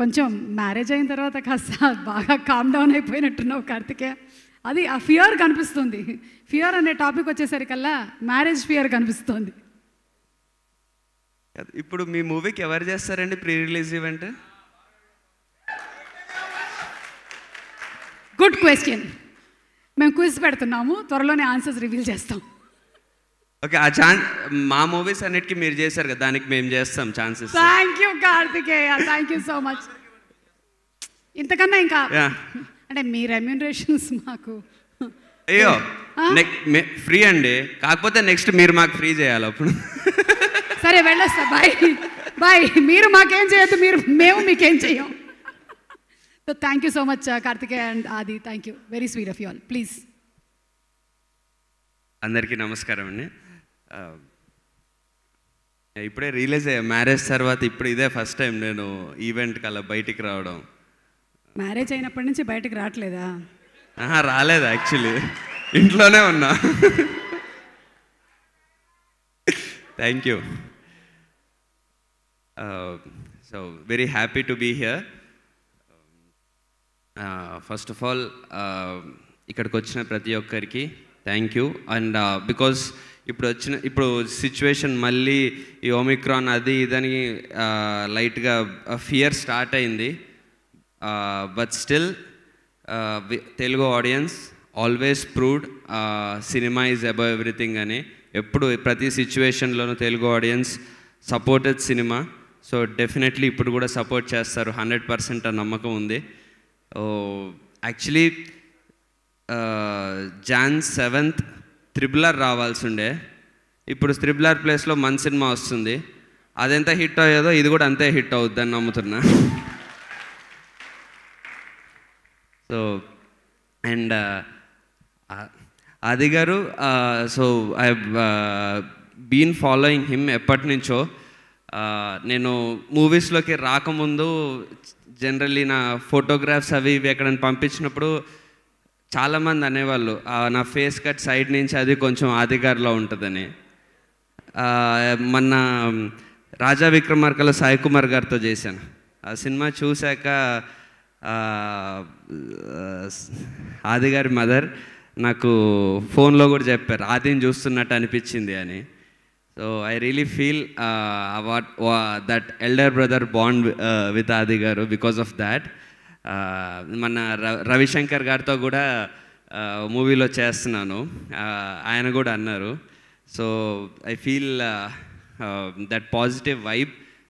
కొంచెం మ్యారేజ్ అయిన తర్వాత కాస్త బాగా కామ్ డౌన్ అయిపోయినట్టున్నావు కార్తికే అది ఆ ఫియర్ కనిపిస్తుంది ఫియర్ అనే టాపిక్ వచ్చేసరికల్లా మ్యారేజ్ ఫియర్ కనిపిస్తుంది ఇప్పుడు మీ మూవీకి ఎవరు చేస్తారండి pre release event good question మేము క్విజ్ పెడుతున్నాము త్వరలోనే ఆన్సర్స్ రివీల్ చేస్తాం ఓకే ఆ ఛాన్స్ మా మూవీస్ అన్నిటికీ మీరు చేశారు కదా దానికి మేము చేస్తాం chances thank you Karthikeya thank you so much ఇంతకన్నా ఇంకా అంటే మీ రెమ్యూనరేషన్స్ మాకు అయ్యో ఫ్రీ అండి కాకపోతే నెక్స్ట్ మీరు మాకు ఫ్రీ చేయాలి అప్పుడు సరే వెళ్ళొస్తా బాయ్ బాయ్ మీరు మాకేం చేయొద్దు మీరు మేము మీకేం చేయం so thank you so much Karthikeya and Aadi thank you very sweet of you all please అందరికీ నమస్కారం అండి ఇప్పుడే రియలైజ్ అయ్యా మ్యారేజ్ తర్వాత ఇప్పుడు ఇదే ఫస్ట్ టైం నేను ఈవెంట్ అలా బయటికి రావడం మ్యారేజ్ అయినప్పటి నుంచి బయటకు రావట్లేదా రాలేదు యాక్చువల్లీ ఇంట్లోనే ఉన్నా thank you so very happy to be here first of all ఇక్కడికి వచ్చిన ప్రతి ఒక్కరికి థ్యాంక్ యూ అండ్ బికాస్ ఇప్పుడు వచ్చిన ఇప్పుడు సిచ్యువేషన్ మళ్ళీ ఈ ఒమిక్రాన్ అది ఇదని లైట్గా ఫియర్ స్టార్ట్ అయింది but still Telugu audience always proved cinema is above everything అని ఎప్పుడు ప్రతి సిచ్యువేషన్లోనూ Telugu audience supported cinema so definitely ఇప్పుడు కూడా సపోర్ట్ చేస్తారు హండ్రెడ్ పర్సెంట్ ఆ నమ్మకం ఉంది యాక్చువల్లీ జాన్ సెవెంత్ త్రిబులర్ రావాల్సి ఉండే ఇప్పుడు త్రిబులర్ ప్లేస్లో మన సినిమా వస్తుంది అదెంత హిట్ అయ్యేదో ఇది కూడా అంతే హిట్ అని నమ్ముతున్నా సో అండ్ అది గారు so I been following him ఎప్పటి నుంచో నేను మూవీస్లోకి రాకముందు జనరల్లీ నా ఫోటోగ్రాఫ్స్ అవి ఇవి ఎక్కడైనా పంపించినప్పుడు చాలామంది అనేవాళ్ళు నా ఫేస్ కట్ సైడ్ నుంచి అది కొంచెం ఆదిగారిలో ఉంటుందని మొన్న రాజా విక్రమార్కలో సాయి కుమార్ గారితో చేశాను ఆ సినిమా చూశాక ఆదిగారి మదర్ నాకు ఫోన్లో కూడా చెప్పారు ఆదిని చూస్తున్నట్టు అనిపించింది అని so I really feel what that elder brother bond with Adi గారు బికాస్ ఆఫ్ దాట్ మన రవిశంకర్ గారితో కూడా మూవీలో చేస్తున్నాను ఆయన కూడా అన్నారు so I feel that positive vibe